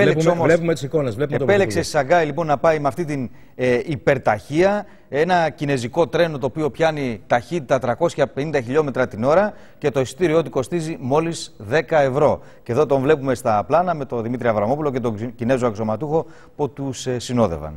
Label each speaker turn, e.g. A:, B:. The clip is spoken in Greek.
A: Επέλεξε βλέπουμε, Σαγκάη λοιπόν να πάει με αυτή την ε, υπερταχεία, ένα κινέζικο τρένο το οποίο πιάνει ταχύτητα 350 χιλιόμετρα την ώρα και το εισιτήριό του κοστίζει μόλις 10 ευρώ. Και εδώ τον βλέπουμε στα πλάνα με τον Δημήτρη Αβραμόπουλο και τον Κινέζο αξιωματούχο που τους ε, συνόδευαν.